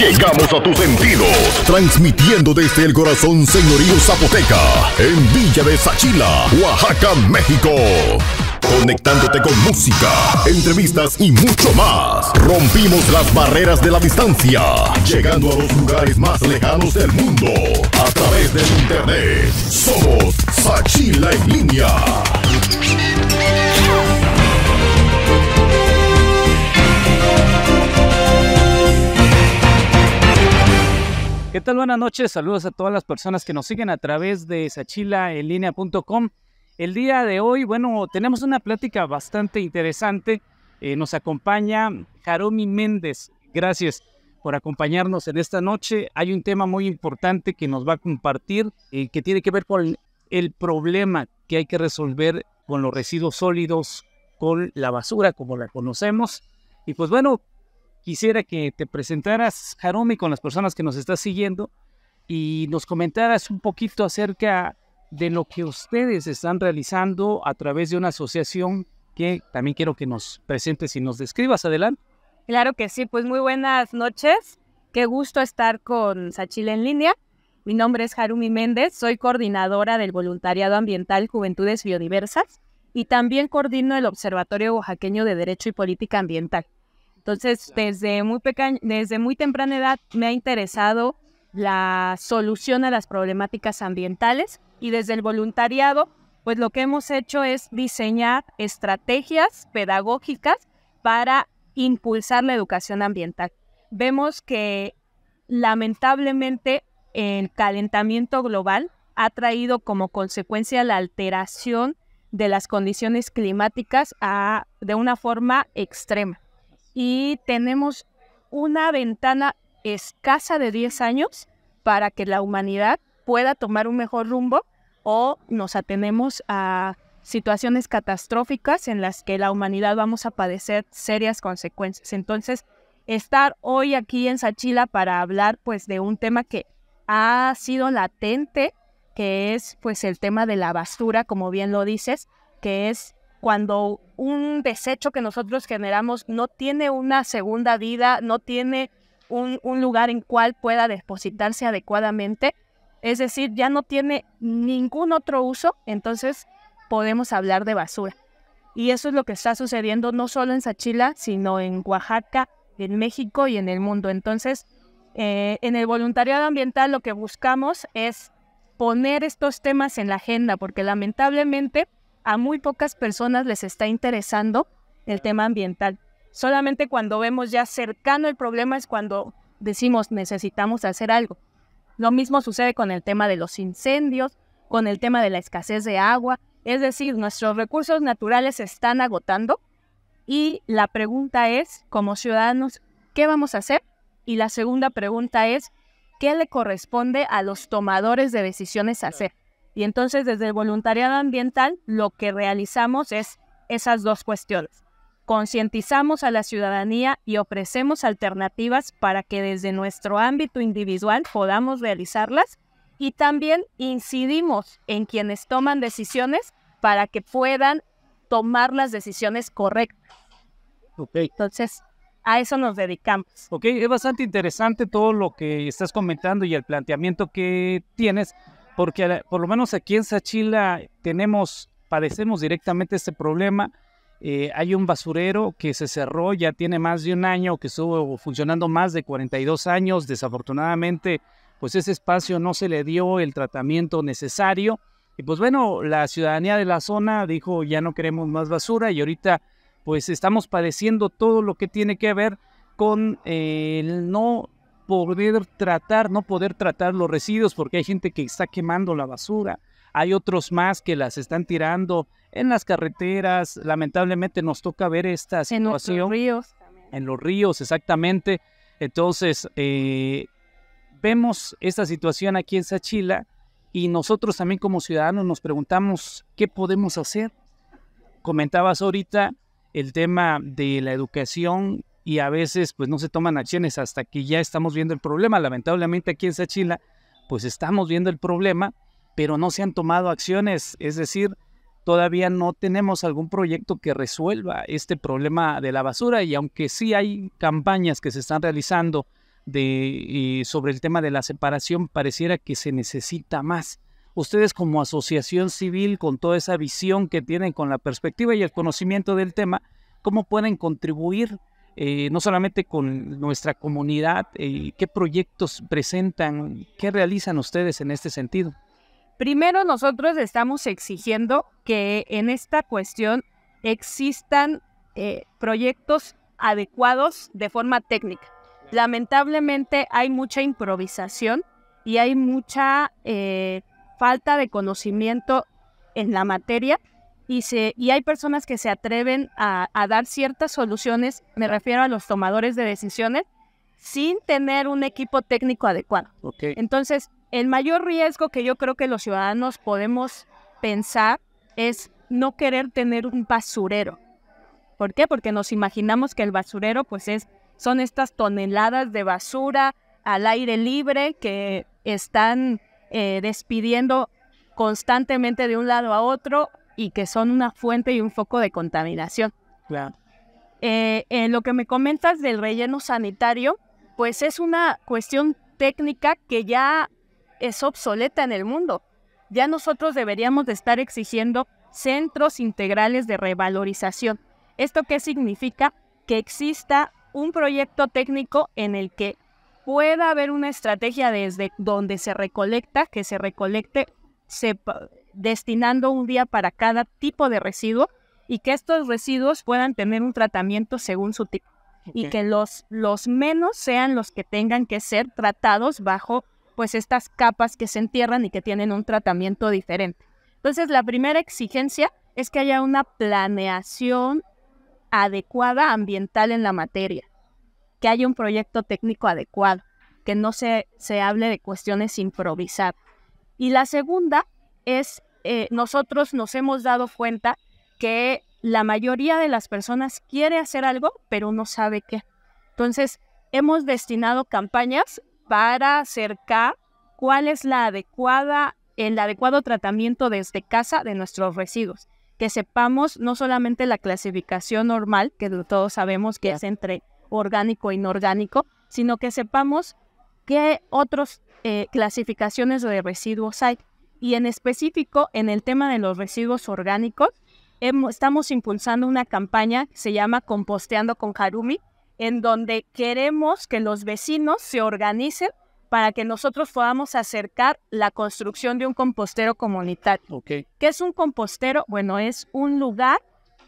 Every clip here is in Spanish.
Llegamos a tu sentido, transmitiendo desde el corazón señorío Zapoteca, en Villa de Sachila, Oaxaca, México. Conectándote con música, entrevistas y mucho más. Rompimos las barreras de la distancia, llegando a los lugares más lejanos del mundo. A través del internet, somos Sachila en línea. ¿Qué tal? Buenas noches. Saludos a todas las personas que nos siguen a través de sachilaenlinea.com. El día de hoy, bueno, tenemos una plática bastante interesante. Eh, nos acompaña Jaromi Méndez. Gracias por acompañarnos en esta noche. Hay un tema muy importante que nos va a compartir y eh, que tiene que ver con el problema que hay que resolver con los residuos sólidos, con la basura como la conocemos. Y pues bueno, quisiera que te presentaras, Harumi, con las personas que nos estás siguiendo y nos comentaras un poquito acerca de lo que ustedes están realizando a través de una asociación que también quiero que nos presentes y nos describas. Adelante. Claro que sí, pues muy buenas noches. Qué gusto estar con Sachile en línea. Mi nombre es Harumi Méndez, soy coordinadora del Voluntariado Ambiental Juventudes Biodiversas y también coordino el Observatorio Oaxaqueño de Derecho y Política Ambiental. Entonces, desde muy, desde muy temprana edad me ha interesado la solución a las problemáticas ambientales y desde el voluntariado, pues lo que hemos hecho es diseñar estrategias pedagógicas para impulsar la educación ambiental. Vemos que lamentablemente el calentamiento global ha traído como consecuencia la alteración de las condiciones climáticas de una forma extrema y tenemos una ventana escasa de 10 años para que la humanidad pueda tomar un mejor rumbo o nos atenemos a situaciones catastróficas en las que la humanidad vamos a padecer serias consecuencias. Entonces, estar hoy aquí en Sachila para hablar pues de un tema que ha sido latente, que es pues el tema de la basura, como bien lo dices, que es cuando un desecho que nosotros generamos no tiene una segunda vida, no tiene un, lugar en cual pueda depositarse adecuadamente, es decir, ya no tiene ningún otro uso, entonces podemos hablar de basura. Y eso es lo que está sucediendo no solo en Sachila, sino en Oaxaca, en México y en el mundo. Entonces, eh, en el voluntariado ambiental lo que buscamos es poner estos temas en la agenda, porque lamentablemente a muy pocas personas les está interesando el tema ambiental. Solamente cuando vemos ya cercano el problema es cuando decimos necesitamos hacer algo. Lo mismo sucede con el tema de los incendios, con el tema de la escasez de agua. Es decir, nuestros recursos naturales se están agotando y la pregunta es, como ciudadanos, ¿qué vamos a hacer? Y la segunda pregunta es, ¿qué le corresponde a los tomadores de decisiones hacer? Y entonces desde el voluntariado ambiental lo que realizamos es esas dos cuestiones. Concientizamos a la ciudadanía y ofrecemos alternativas para que desde nuestro ámbito individual podamos realizarlas y también incidimos en quienes toman decisiones para que puedan tomar las decisiones correctas. Entonces, a eso nos dedicamos. Ok, es bastante interesante todo lo que estás comentando y el planteamiento que tienes, porque por lo menos aquí en Sachila tenemos, padecemos directamente este problema. Eh, hay un basurero que se cerró, ya tiene más de un año, que estuvo funcionando más de 42 años. Desafortunadamente, pues ese espacio no se le dio el tratamiento necesario. Y pues bueno, la ciudadanía de la zona dijo, ya no queremos más basura y ahorita pues estamos padeciendo todo lo que tiene que ver con eh, el no poder tratar, no poder tratar los residuos, porque hay gente que está quemando la basura, hay otros más que las están tirando en las carreteras, lamentablemente nos toca ver esta situación. En los ríos. En los ríos, exactamente. Entonces, eh, vemos esta situación aquí en Sachila y nosotros también como ciudadanos nos preguntamos qué podemos hacer. Comentabas ahorita el tema de la educación, y a veces pues no se toman acciones hasta que ya estamos viendo el problema. Lamentablemente aquí en Sachila pues estamos viendo el problema, pero no se han tomado acciones, es decir, todavía no tenemos algún proyecto que resuelva este problema de la basura y aunque sí hay campañas que se están realizando de, sobre el tema de la separación, pareciera que se necesita más. Ustedes como asociación civil, con toda esa visión que tienen, con la perspectiva y el conocimiento del tema, ¿cómo pueden contribuir eh, no solamente con nuestra comunidad, eh, qué proyectos presentan, qué realizan ustedes en este sentido. Primero nosotros estamos exigiendo que en esta cuestión existan eh, proyectos adecuados de forma técnica. Lamentablemente hay mucha improvisación y hay mucha falta de conocimiento en la materia y, hay personas que se atreven a, dar ciertas soluciones, me refiero a los tomadores de decisiones, sin tener un equipo técnico adecuado. Entonces, el mayor riesgo que yo creo que los ciudadanos podemos pensar es no querer tener un basurero. ¿Por qué? Porque nos imaginamos que el basurero pues es son estas toneladas de basura al aire libre que están eh, despidiendo constantemente de un lado a otro y que son una fuente y un foco de contaminación. Claro. Eh, en lo que me comentas del relleno sanitario, pues es una cuestión técnica que ya es obsoleta en el mundo. Ya nosotros deberíamos de estar exigiendo centros integrales de revalorización. ¿Esto qué significa? Que exista un proyecto técnico en el que pueda haber una estrategia desde donde se recolecta, que se recolecte, se destinando un día para cada tipo de residuo y que estos residuos puedan tener un tratamiento según su tipo. Y que los, los menos sean los que tengan que ser tratados bajo pues estas capas que se entierran y que tienen un tratamiento diferente. Entonces, la primera exigencia es que haya una planeación adecuada ambiental en la materia, que haya un proyecto técnico adecuado, que no se, se hable de cuestiones improvisadas. Y la segunda es eh, nosotros nos hemos dado cuenta que la mayoría de las personas quiere hacer algo, pero no sabe qué. Entonces, hemos destinado campañas para acercar cuál es la adecuada, el adecuado tratamiento desde casa de nuestros residuos. Que sepamos no solamente la clasificación normal, que todos sabemos que es entre orgánico e inorgánico, sino que sepamos qué otras eh, clasificaciones de residuos hay y en específico en el tema de los residuos orgánicos, estamos impulsando una campaña que se llama Composteando con Harumi, en donde queremos que los vecinos se organicen para que nosotros podamos acercar la construcción de un compostero comunitario. ¿Qué es un compostero? Bueno, es un lugar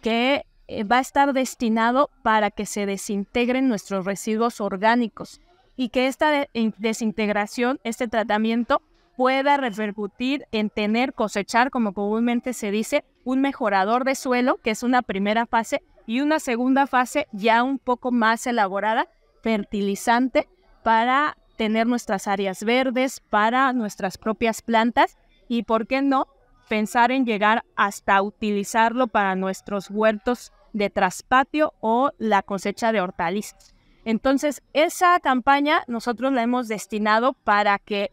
que eh, va a estar destinado para que se desintegren nuestros residuos orgánicos y que esta desintegración, este tratamiento, pueda repercutir en tener, cosechar, como comúnmente se dice, un mejorador de suelo, que es una primera fase, y una segunda fase ya un poco más elaborada, fertilizante, para tener nuestras áreas verdes, para nuestras propias plantas y, ¿por qué no?, pensar en llegar hasta utilizarlo para nuestros huertos de traspatio o la cosecha de hortalizas. Entonces, esa campaña nosotros la hemos destinado para que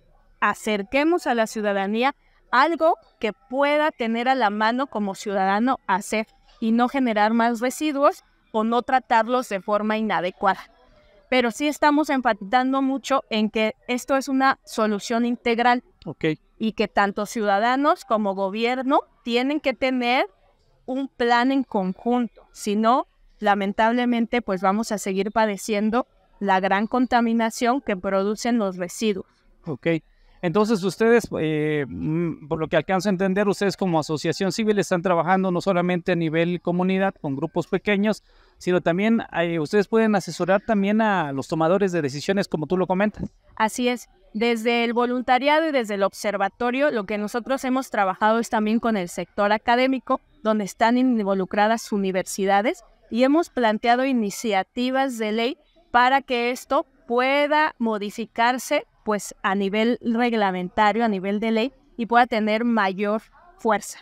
acerquemos a la ciudadanía algo que pueda tener a la mano como ciudadano hacer y no generar más residuos o no tratarlos de forma inadecuada. Pero sí estamos enfatizando mucho en que esto es una solución integral y que tanto ciudadanos como gobierno tienen que tener un plan en conjunto. Si no, lamentablemente, pues vamos a seguir padeciendo la gran contaminación que producen los residuos. Okay. Entonces ustedes, eh, mm, por lo que alcanzo a entender, ustedes como asociación civil están trabajando no solamente a nivel comunidad con grupos pequeños, sino también eh, ustedes pueden asesorar también a los tomadores de decisiones, como tú lo comentas. Así es. Desde el voluntariado y desde el observatorio, lo que nosotros hemos trabajado es también con el sector académico, donde están involucradas universidades, y hemos planteado iniciativas de ley para que esto pueda modificarse pues a nivel reglamentario, a nivel de ley y pueda tener mayor fuerza.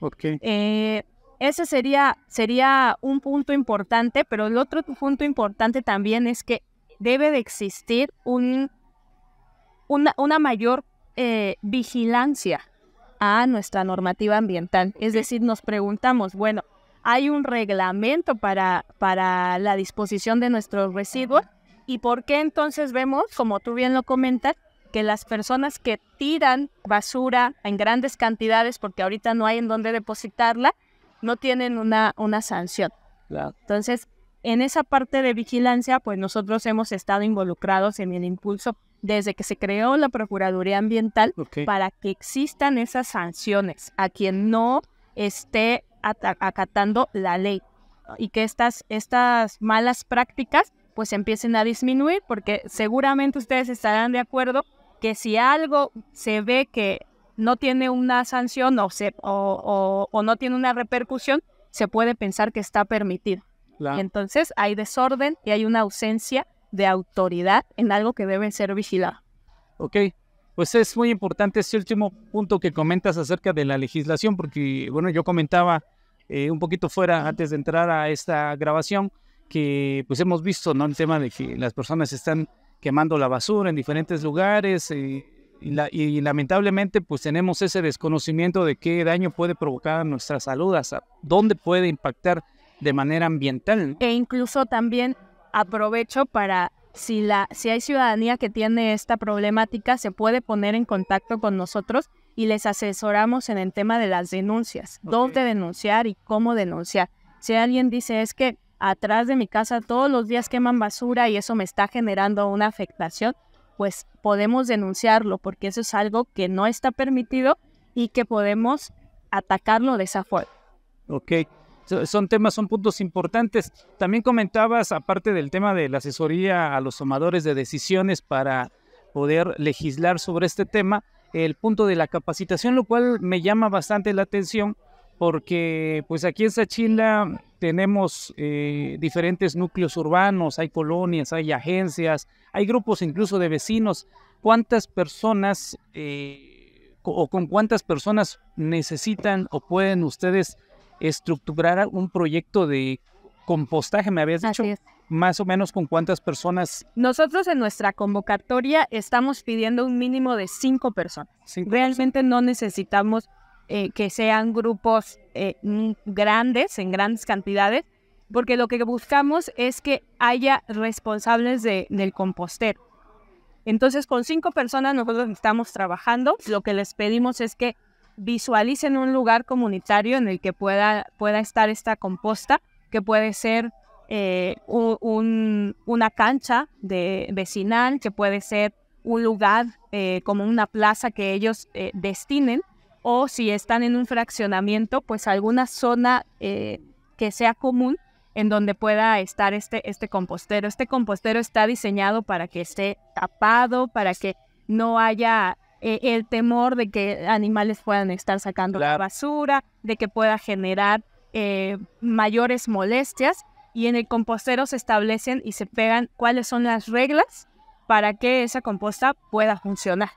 Okay. Eh, ese sería, sería un punto importante, pero el otro punto importante también es que debe de existir un, una, una mayor eh, vigilancia a nuestra normativa ambiental. Es decir, nos preguntamos, bueno, hay un reglamento para, para la disposición de nuestros residuos, ¿Y por qué entonces vemos, como tú bien lo comentas, que las personas que tiran basura en grandes cantidades, porque ahorita no hay en dónde depositarla, no tienen una, una sanción? Entonces, en esa parte de vigilancia, pues nosotros hemos estado involucrados en el impulso desde que se creó la Procuraduría Ambiental para que existan esas sanciones a quien no esté acatando la ley y que estas, estas malas prácticas pues empiecen a disminuir, porque seguramente ustedes estarán de acuerdo que si algo se ve que no tiene una sanción o, se, o, no tiene una repercusión, se puede pensar que está permitido. Entonces hay desorden y hay una ausencia de autoridad en algo que debe ser vigilado. Ok, pues es muy importante ese último punto que comentas acerca de la legislación, porque bueno, yo comentaba eh, un poquito fuera antes de entrar a esta grabación que pues hemos visto, ¿no? El tema de que las personas están quemando la basura en diferentes lugares eh, y, y, lamentablemente pues tenemos ese desconocimiento de qué daño puede provocar a nuestra salud, a dónde puede impactar de manera ambiental. E incluso también aprovecho para si la si hay ciudadanía que tiene esta problemática se puede poner en contacto con nosotros y les asesoramos en el tema de las denuncias, dónde denunciar y cómo denunciar. Si alguien dice es que atrás de mi casa todos los días queman basura y eso me está generando una afectación, pues podemos denunciarlo porque eso es algo que no está permitido y que podemos atacarlo de esa forma. Ok, son temas, son puntos importantes. También comentabas, aparte del tema de la asesoría a los tomadores de decisiones para poder legislar sobre este tema, el punto de la capacitación, lo cual me llama bastante la atención porque pues aquí en Sachila tenemos eh, diferentes núcleos urbanos, hay colonias, hay agencias, hay grupos incluso de vecinos. ¿Cuántas personas eh, o con cuántas personas necesitan o pueden ustedes estructurar un proyecto de compostaje? Me habías dicho. Más o menos con cuántas personas. Nosotros en nuestra convocatoria estamos pidiendo un mínimo de cinco personas. Realmente no necesitamos eh, que sean grupos eh, grandes, en grandes cantidades, porque lo que buscamos es que haya responsables del compostero. Entonces, con cinco personas nosotros estamos trabajando. Lo que les pedimos es que visualicen un lugar comunitario en el que pueda, pueda estar esta composta, que puede ser eh, una cancha de vecinal, que puede ser un lugar como una plaza que ellos destinen o si están en un fraccionamiento, pues alguna zona eh, que sea común en donde pueda estar este, este compostero. Este compostero está diseñado para que esté tapado, para que no haya eh, el temor de que animales puedan estar sacando la basura, de que pueda generar eh, mayores molestias. Y en el compostero se establecen y se pegan cuáles son las reglas para que esa composta pueda funcionar.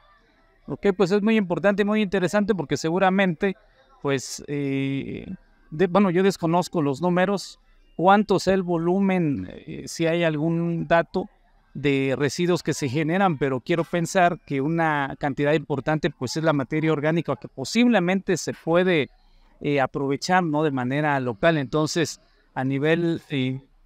Ok, pues es muy importante, muy interesante porque seguramente, pues, eh, bueno, yo desconozco los números, cuánto es el volumen, eh, si hay algún dato de residuos que se generan, pero quiero pensar que una cantidad importante, pues, es la materia orgánica que posiblemente se puede eh, aprovechar, ¿no? De manera local. Entonces, a nivel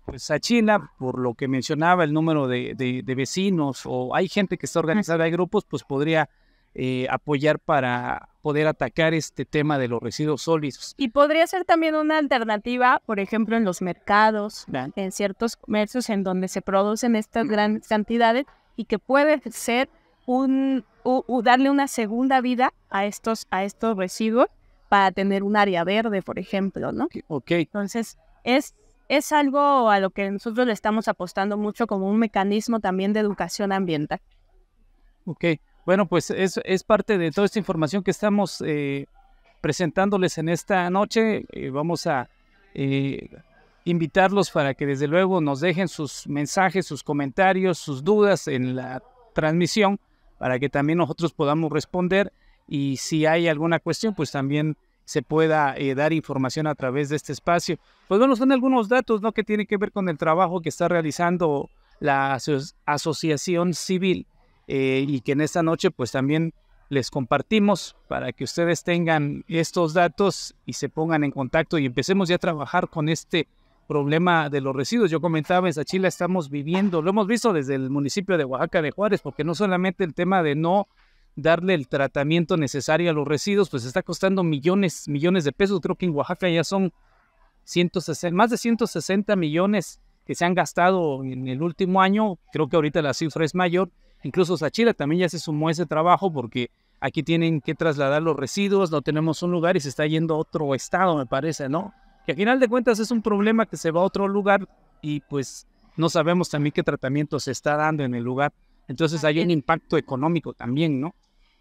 pues a China, por lo que mencionaba el número de, de, vecinos o hay gente que está organizada, hay grupos, pues podría eh, apoyar para poder atacar este tema de los residuos sólidos. Y podría ser también una alternativa, por ejemplo, en los mercados, en ciertos comercios en donde se producen estas grandes cantidades y que puede ser un, darle una segunda vida a estos, a estos residuos para tener un área verde, por ejemplo, ¿no? Ok. Entonces, es, es algo a lo que nosotros le estamos apostando mucho como un mecanismo también de educación ambiental. Ok. Bueno, pues es, parte de toda esta información que estamos eh, presentándoles en esta noche. Eh, vamos a eh, invitarlos para que desde luego nos dejen sus mensajes, sus comentarios, sus dudas en la transmisión, para que también nosotros podamos responder y si hay alguna cuestión, pues también se pueda dar información a través de este espacio. Pues bueno, son algunos datos ¿no? que tienen que ver con el trabajo que está realizando la Asociación Civil eh, y que en esta noche pues también les compartimos para que ustedes tengan estos datos y se pongan en contacto y empecemos ya a trabajar con este problema de los residuos. Yo comentaba, en Sachila estamos viviendo, lo hemos visto desde el municipio de Oaxaca de Juárez, porque no solamente el tema de no darle el tratamiento necesario a los residuos, pues está costando millones, millones de pesos. Creo que en Oaxaca ya son 160, más de 160 millones que se han gastado en el último año. Creo que ahorita la cifra es mayor. Incluso Sachila también ya se sumó a ese trabajo porque aquí tienen que trasladar los residuos, no tenemos un lugar y se está yendo a otro estado, me parece, ¿no? Que al final de cuentas es un problema que se va a otro lugar y pues no sabemos también qué tratamiento se está dando en el lugar. Entonces hay un impacto económico también, ¿no?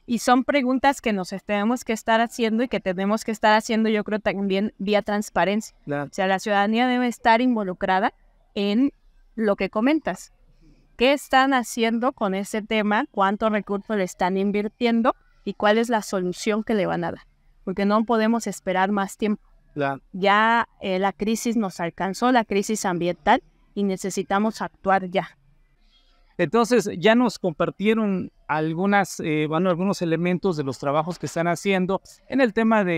Y son preguntas que nos tenemos que estar haciendo y que tenemos que estar haciendo, yo creo, también vía transparencia. O sea, la ciudadanía debe estar involucrada en lo que comentas qué están haciendo con ese tema, ¿Cuánto recursos le están invirtiendo y cuál es la solución que le van a dar, porque no podemos esperar más tiempo. Ya eh, la crisis nos alcanzó, la crisis ambiental, y necesitamos actuar ya. Entonces, ya nos compartieron algunas, eh, bueno, algunos elementos de los trabajos que están haciendo en el tema de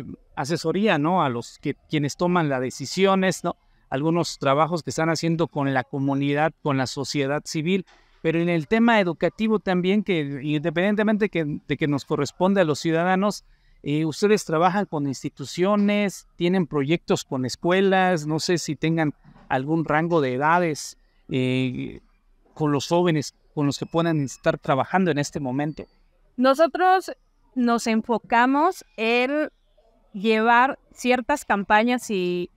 eh, asesoría, ¿no? A los que, quienes toman las decisiones, ¿no? algunos trabajos que están haciendo con la comunidad, con la sociedad civil, pero en el tema educativo también, que independientemente de que nos corresponde a los ciudadanos, eh, ustedes trabajan con instituciones, tienen proyectos con escuelas, no sé si tengan algún rango de edades eh, con los jóvenes con los que puedan estar trabajando en este momento. Nosotros nos enfocamos en llevar ciertas campañas y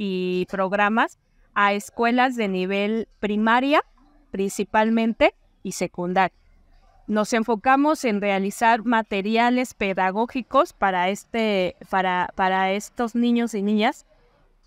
programas a escuelas de nivel primaria principalmente y secundaria. Nos enfocamos en realizar materiales pedagógicos para, este, para, para estos niños y niñas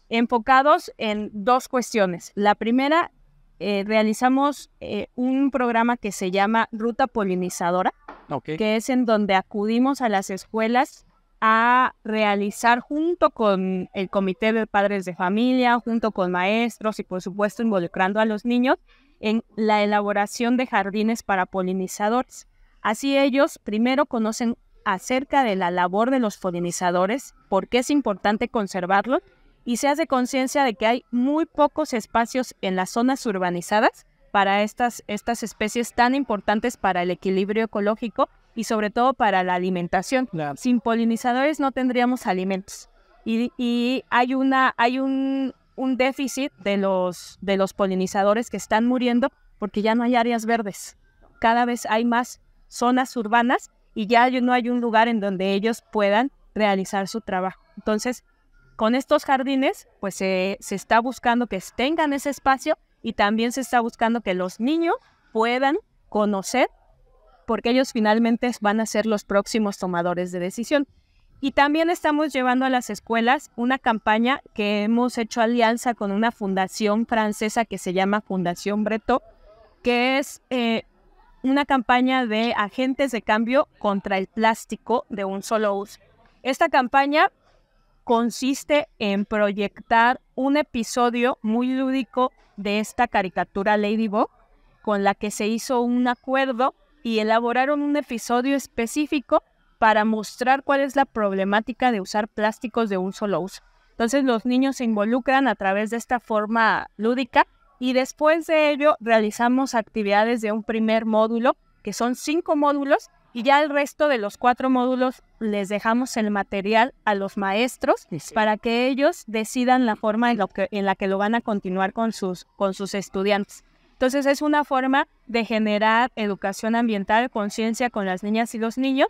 enfocados en dos cuestiones. La primera, eh, realizamos eh, un programa que se llama Ruta Polinizadora, que es en donde acudimos a las escuelas a realizar junto con el Comité de Padres de Familia, junto con maestros y por supuesto involucrando a los niños en la elaboración de jardines para polinizadores. Así ellos primero conocen acerca de la labor de los polinizadores, por qué es importante conservarlos y se hace conciencia de que hay muy pocos espacios en las zonas urbanizadas para estas, estas especies tan importantes para el equilibrio ecológico y sobre todo para la alimentación. Sin polinizadores no tendríamos alimentos. Y, hay, una, hay un, déficit de los, de los polinizadores que están muriendo porque ya no hay áreas verdes. Cada vez hay más zonas urbanas y ya no hay un lugar en donde ellos puedan realizar su trabajo. Entonces, con estos jardines, pues se, se está buscando que tengan ese espacio y también se está buscando que los niños puedan conocer porque ellos finalmente van a ser los próximos tomadores de decisión. Y también estamos llevando a las escuelas una campaña que hemos hecho alianza con una fundación francesa que se llama Fundación Bretot, que es eh, una campaña de agentes de cambio contra el plástico de un solo uso. Esta campaña consiste en proyectar un episodio muy lúdico de esta caricatura Ladybug, con la que se hizo un acuerdo y elaboraron un episodio específico para mostrar cuál es la problemática de usar plásticos de un solo uso. Entonces los niños se involucran a través de esta forma lúdica y después de ello realizamos actividades de un primer módulo, que son cinco módulos, y ya el resto de los cuatro módulos les dejamos el material a los maestros para que ellos decidan la forma en, la que lo van a continuar con sus, con sus estudiantes. Entonces es una forma de generar educación ambiental, conciencia con las niñas y los niños.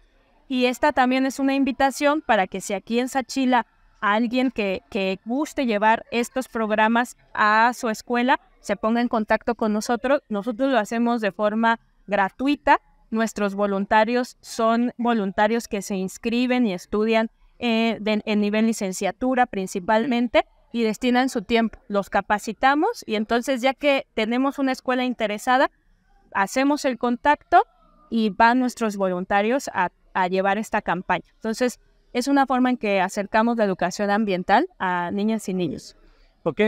Y esta también es una invitación para que si aquí en Sachila alguien que, guste llevar estos programas a su escuela, se ponga en contacto con nosotros. Nosotros lo hacemos de forma gratuita. Nuestros voluntarios son voluntarios que se inscriben y estudian eh, en nivel licenciatura principalmente y destinan su tiempo. Los capacitamos y entonces ya que tenemos una escuela interesada, hacemos el contacto y van nuestros voluntarios a, llevar esta campaña. Entonces, es una forma en que acercamos la educación ambiental a niñas y niños. Ok,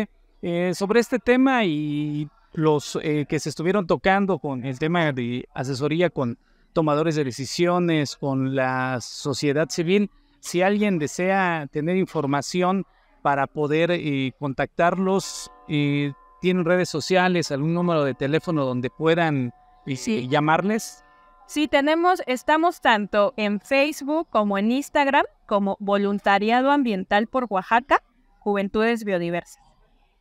eh, sobre este tema y los eh, que se estuvieron tocando con el tema de asesoría con tomadores de decisiones, con la sociedad civil, si alguien desea tener información para poder eh, contactarlos. Eh, ¿Tienen redes sociales, algún número de teléfono donde puedan eh, llamarles? Sí, tenemos, estamos tanto en Facebook como en Instagram como Voluntariado Ambiental por Oaxaca, Juventudes Biodiversas.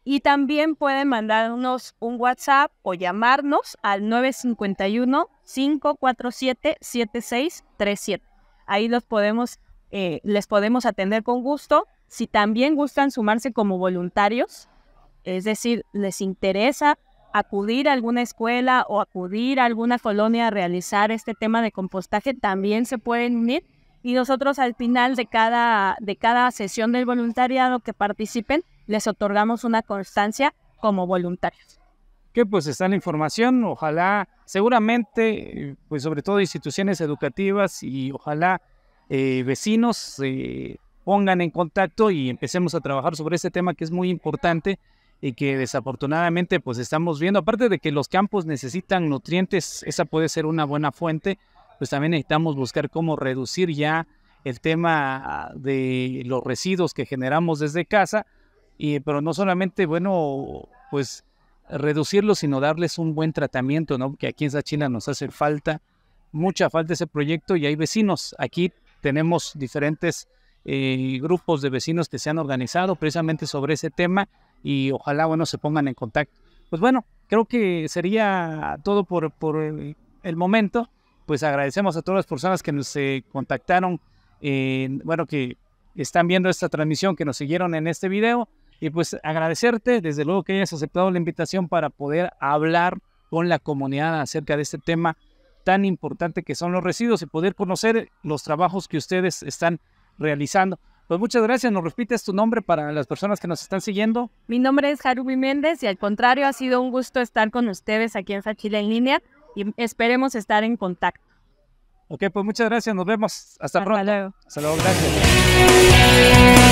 Y también pueden mandarnos un WhatsApp o llamarnos al 951-547-7637. Ahí los podemos, les podemos atender con gusto si también gustan sumarse como voluntarios, es decir, les interesa acudir a alguna escuela o acudir a alguna colonia a realizar este tema de compostaje, también se pueden unir. Y nosotros al final de cada, de cada sesión del voluntariado que participen, les otorgamos una constancia como voluntarios. Que pues está la información, ojalá, seguramente, pues sobre todo instituciones educativas y ojalá eh, vecinos eh, pongan en contacto y empecemos a trabajar sobre este tema que es muy importante y que desafortunadamente pues estamos viendo, aparte de que los campos necesitan nutrientes, esa puede ser una buena fuente, pues también necesitamos buscar cómo reducir ya el tema ah, de los residuos que generamos desde casa, y, pero no solamente, bueno, pues reducirlos, sino darles un buen tratamiento, ¿no? Que aquí en Sachina nos hace falta, mucha falta ese proyecto y hay vecinos. Aquí tenemos diferentes eh, grupos de vecinos que se han organizado precisamente sobre ese tema y ojalá, bueno, se pongan en contacto. Pues bueno, creo que sería todo por, el, momento. Pues agradecemos a todas las personas que nos eh, contactaron, eh, bueno, que están viendo esta transmisión, que nos siguieron en este video. Y pues agradecerte, desde luego que hayas aceptado la invitación para poder hablar con la comunidad acerca de este tema tan importante que son los residuos y poder conocer los trabajos que ustedes están realizando. Pues muchas gracias, nos repites tu nombre para las personas que nos están siguiendo. Mi nombre es Harumi Méndez y al contrario, ha sido un gusto estar con ustedes aquí en Fachila en línea y esperemos estar en contacto. Ok, pues muchas gracias, nos vemos. Hasta, pronto. Luego. Hasta luego, gracias.